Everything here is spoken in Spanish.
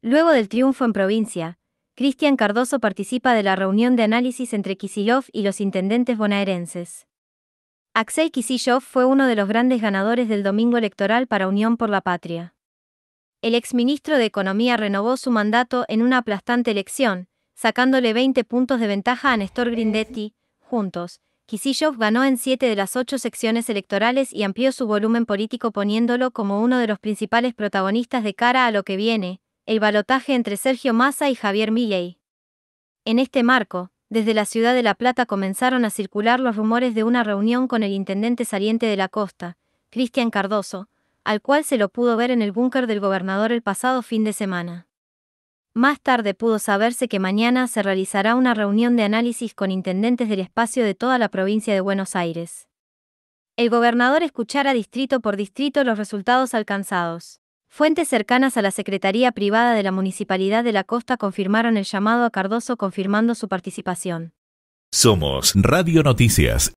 Luego del triunfo en provincia, Cristian Cardoso participa de la reunión de análisis entre Kisilov y los intendentes bonaerenses. Axel Kisilov fue uno de los grandes ganadores del domingo electoral para Unión por la Patria. El exministro de Economía renovó su mandato en una aplastante elección, sacándole 20 puntos de ventaja a Néstor Grindetti. Juntos, Kisilov ganó en siete de las ocho secciones electorales y amplió su volumen político poniéndolo como uno de los principales protagonistas de cara a lo que viene, el balotaje entre Sergio Massa y Javier Milley. En este marco, desde la ciudad de La Plata comenzaron a circular los rumores de una reunión con el intendente saliente de la costa, Cristian Cardoso, al cual se lo pudo ver en el búnker del gobernador el pasado fin de semana. Más tarde pudo saberse que mañana se realizará una reunión de análisis con intendentes del espacio de toda la provincia de Buenos Aires. El gobernador escuchará distrito por distrito los resultados alcanzados. Fuentes cercanas a la Secretaría Privada de la Municipalidad de la Costa confirmaron el llamado a Cardoso confirmando su participación. Somos Radio Noticias.